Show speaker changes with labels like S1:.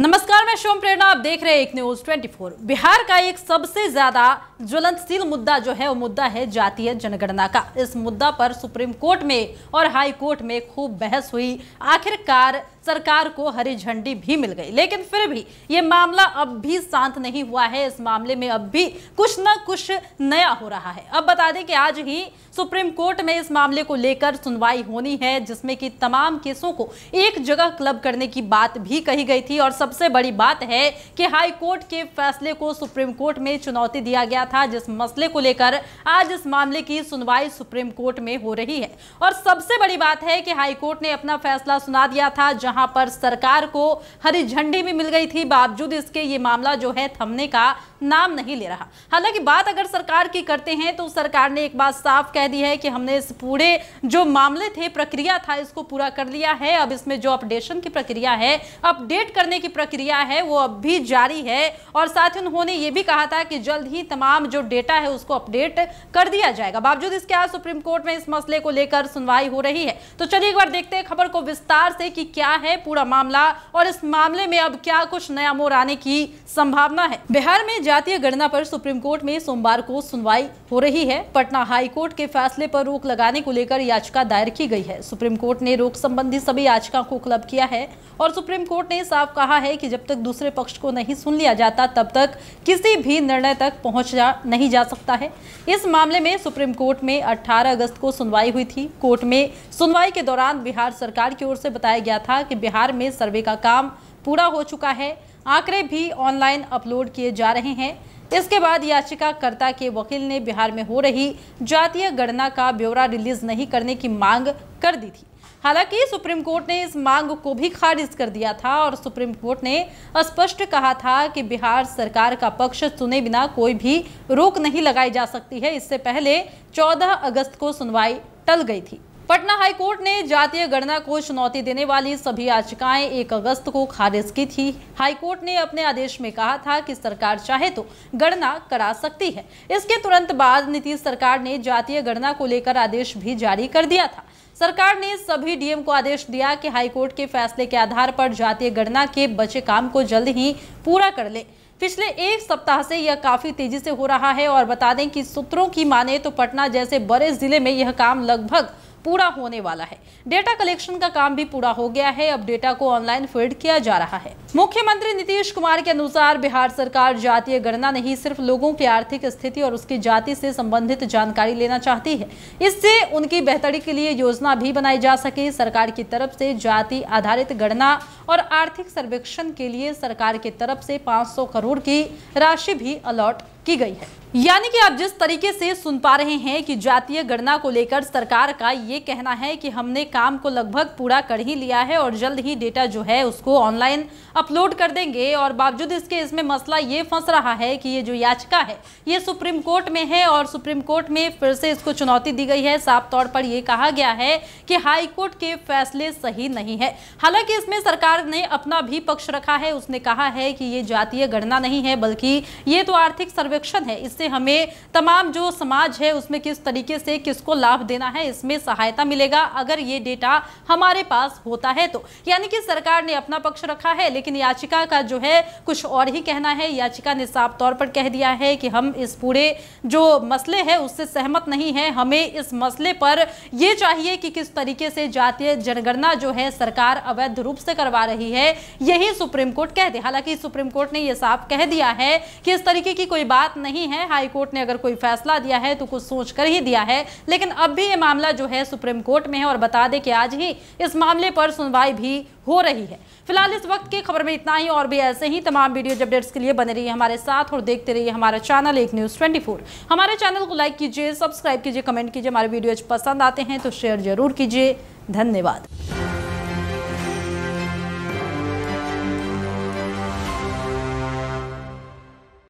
S1: नमस्कार मैं शोम प्रेरणा आप देख रहे हैं एक न्यूज 24 बिहार का एक सबसे ज्यादा ज्वलनशील मुद्दा जो है वो मुद्दा है जातीय जनगणना का इस मुद्दा पर सुप्रीम कोर्ट में और हाई कोर्ट में खूब बहस हुई आखिरकार सरकार को हरी झंडी भी मिल गई लेकिन फिर भी ये मामला अब भी शांत नहीं हुआ है इस मामले में अब भी कुछ ना कुछ नया हो रहा है अब बता दें कि आज ही सुप्रीम कोर्ट में इस मामले को लेकर सुनवाई होनी है जिसमें कि तमाम केसों को एक जगह क्लब करने की बात भी कही गई थी और सब सबसे बड़ी बात है कि हाई कोर्ट के फैसले को सुप्रीम कोर्ट में चुनौती दिया गया था जिस मसले को लेकर आज इस मामले की सुनवाई सुप्रीम कोर्ट में हो रही है और सबसे बड़ी बात है कि हाई कोर्ट ने अपना फैसला सुना दिया था जहां पर सरकार को हरी झंडी भी मिल गई थी बावजूद इसके ये मामला जो है थमने का नाम नहीं ले रहा हालांकि बात अगर सरकार की करते हैं तो सरकार ने एक बात साफ कह दी है कि हमने इस पूरे जो मामले थे प्रक्रिया था इसको पूरा कर लिया है अब इसमें जो अपडेशन की प्रक्रिया है अपडेट करने की प्रक्रिया है वो अब भी जारी है और साथ ही उन्होंने ये भी कहा था कि जल्द ही तमाम जो डेटा है उसको अपडेट कर दिया जाएगा बावजूद इसके आज सुप्रीम कोर्ट में इस मसले को लेकर सुनवाई हो रही है तो चलिए एक बार देखते हैं खबर को विस्तार से कि क्या है पूरा मामला और इस मामले में अब क्या कुछ नया मोर आने की संभावना है बिहार में जातीय गणना पर सुप्रीम कोर्ट में सोमवार को सुनवाई हो रही है पटना हाईकोर्ट के फैसले पर रोक लगाने को लेकर याचिका दायर की गई है सुप्रीम कोर्ट ने रोक संबंधी सभी याचिका को क्लब किया है और सुप्रीम कोर्ट ने साफ कहा है है कि जब तक दूसरे पक्ष को नहीं सुन लिया जाता तब तक किसी भी निर्णय तक पहुंचा नहीं जा सकता है इस मामले में सुप्रीम कोर्ट में 18 अगस्त को सुनवाई हुई थी कोर्ट में सुनवाई के दौरान बिहार सरकार की ओर से बताया गया था कि बिहार में सर्वे का काम पूरा हो चुका है आंकड़े भी ऑनलाइन अपलोड किए जा रहे हैं इसके बाद याचिकाकर्ता के वकील ने बिहार में हो रही जातीय गणना का ब्यौरा रिलीज नहीं करने की मांग कर दी थी हालांकि सुप्रीम कोर्ट ने इस मांग को भी खारिज कर दिया था और सुप्रीम कोर्ट ने स्पष्ट कहा था कि बिहार सरकार का पक्ष सुने बिना कोई भी रोक नहीं लगाई जा सकती है इससे पहले 14 अगस्त को सुनवाई टल गई थी पटना हाईकोर्ट ने जातीय गणना को चुनौती देने वाली सभी याचिकाएं 1 अगस्त को खारिज की थी हाईकोर्ट ने अपने आदेश में कहा था कि सरकार चाहे तो गणना करा सकती है इसके तुरंत बाद नीतीश सरकार ने जातीय गणना को लेकर आदेश भी जारी कर दिया था सरकार ने सभी डीएम को आदेश दिया कि हाईकोर्ट के फैसले के आधार पर जातीय गणना के बचे काम को जल्द ही पूरा कर ले पिछले एक सप्ताह से यह काफ़ी तेजी से हो रहा है और बता दें कि सूत्रों की माने तो पटना जैसे बड़े जिले में यह काम लगभग पूरा होने वाला है डेटा कलेक्शन का काम भी पूरा हो गया है अब डेटा को ऑनलाइन फीड किया जा रहा है मुख्यमंत्री नीतीश कुमार के अनुसार बिहार सरकार जातीय गणना नहीं सिर्फ लोगों की आर्थिक स्थिति और उसकी जाति से संबंधित जानकारी लेना चाहती है इससे उनकी बेहतरी के लिए योजना भी बनाई जा सके सरकार की तरफ से जाति आधारित गणना और आर्थिक सर्वेक्षण के लिए सरकार की तरफ से 500 करोड़ की राशि भी अलॉट की गई है यानी कि आप जिस तरीके से सुन पा रहे हैं कि जातीय गणना को लेकर सरकार का ये कहना है कि हमने काम को लगभग पूरा कर ही लिया है और जल्द ही डेटा जो है उसको ऑनलाइन अपलोड कर देंगे और बावजूद इसके इसमें मसला ये फंस रहा है कि ये जो याचिका है ये सुप्रीम कोर्ट में है और सुप्रीम कोर्ट में फिर से इसको चुनौती दी गई है साफ तौर पर यह कहा गया है कि हाईकोर्ट के फैसले सही नहीं है हालांकि इसमें सरकार ने अपना भी पक्ष रखा है उसने कहा है कि ये जातीय गणना नहीं है बल्कि ये तो आर्थिक सर्वेक्षण है इस जिससे हमें तमाम जो समाज है उसमें किस तरीके से किसको लाभ देना है इसमें सहायता मिलेगा अगर ये डेटा हमारे पास होता है तो यानी कि सरकार ने अपना पक्ष रखा है लेकिन याचिका का जो है कुछ और ही कहना है याचिका ने साफ तौर पर कह दिया है कि हम इस पूरे जो मसले है उससे सहमत नहीं है हमें इस मसले पर यह चाहिए कि किस तरीके से जातीय जनगणना जो है सरकार अवैध रूप से करवा रही है यही सुप्रीम कोर्ट कह दे हालांकि सुप्रीम कोर्ट ने यह साफ कह दिया है कि इस तरीके की कोई बात नहीं है हाई कोर्ट ने अगर कोई फैसला दिया है तो कुछ सोच कर ही दिया है लेकिन अब भी ये मामला जो है सुप्रीम कोर्ट में है और बता दें कि आज ही इस मामले पर सुनवाई भी हो रही है फिलहाल इस वक्त की खबर में इतना ही और भी ऐसे ही तमाम वीडियो अपडेट्स के लिए बने रहिए हमारे साथ और देखते रहिए हमारा चैनल एक न्यूज़ ट्वेंटी हमारे चैनल को लाइक कीजिए सब्सक्राइब कीजिए कमेंट कीजिए हमारे वीडियो पसंद आते हैं तो शेयर जरूर कीजिए धन्यवाद